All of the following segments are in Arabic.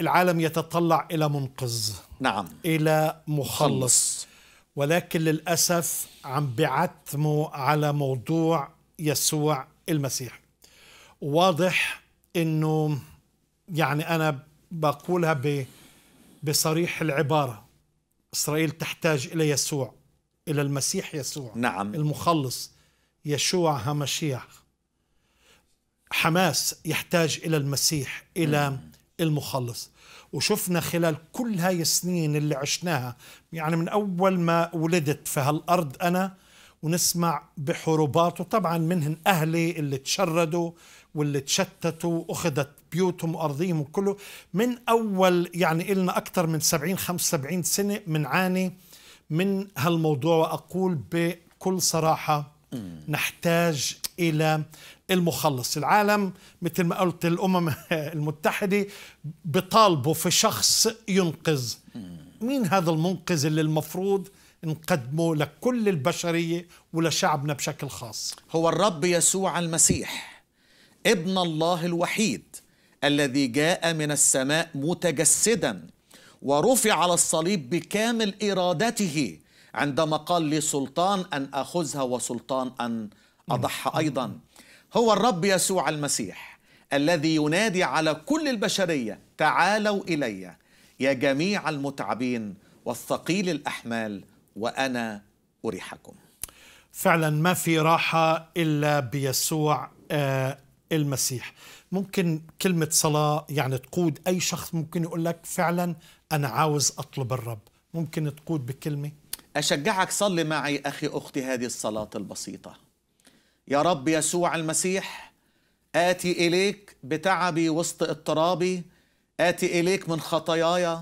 العالم يتطلع إلى منقذ نعم إلى مخلص ولكن للأسف عم بعتموا على موضوع يسوع المسيح واضح أنه يعني أنا بقولها بصريح العبارة إسرائيل تحتاج إلى يسوع إلى المسيح يسوع نعم المخلص يشوع همشيح حماس يحتاج إلى المسيح إلى م. المخلص وشفنا خلال كل هاي السنين اللي عشناها يعني من أول ما ولدت في هالأرض أنا ونسمع بحروبات وطبعا منهن أهلي اللي تشردوا واللي تشتتوا وأخذت بيوتهم وأرضيهم وكله من أول يعني إلنا أكثر من 70 75 سنة منعاني من هالموضوع وأقول بكل صراحة نحتاج إلى المخلص العالم مثل ما قلت الأمم المتحدة بطالبه في شخص ينقذ مين هذا المنقذ اللي المفروض نقدمه لكل البشرية ولشعبنا بشكل خاص هو الرب يسوع المسيح ابن الله الوحيد الذي جاء من السماء متجسدا ورفع على الصليب بكامل إرادته عندما قال لي سلطان أن أخذها وسلطان أن أضحى أيضا هو الرب يسوع المسيح الذي ينادي على كل البشريه تعالوا الي يا جميع المتعبين والثقيل الاحمال وانا اريحكم فعلا ما في راحه الا بيسوع آه، المسيح ممكن كلمه صلاه يعني تقود اي شخص ممكن يقول لك فعلا انا عاوز اطلب الرب ممكن تقود بكلمه اشجعك صلي معي اخي اختي هذه الصلاه البسيطه يا رب يسوع المسيح آتي إليك بتعبي وسط اضطرابي آتي إليك من خطاياي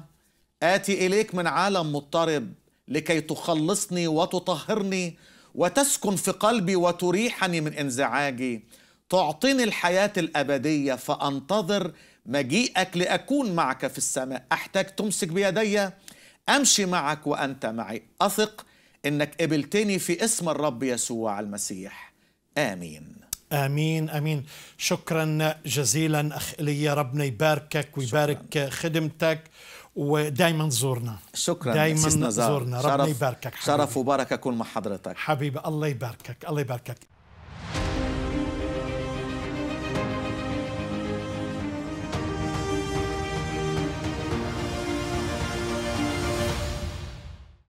آتي إليك من عالم مضطرب لكي تخلصني وتطهرني وتسكن في قلبي وتريحني من انزعاجي تعطيني الحياة الأبدية فأنتظر مجيئك لأكون معك في السماء أحتاج تمسك بيدي أمشي معك وأنت معي أثق أنك قبلتني في اسم الرب يسوع المسيح آمين امين امين شكرا جزيلا اخ إلي ربنا يباركك ويبارك شكراً. خدمتك ودائما زورنا شكرا دائما زورنا ربنا يباركك حبيبي. شرف وبركه اكون مع حضرتك حبيبي الله يباركك الله يباركك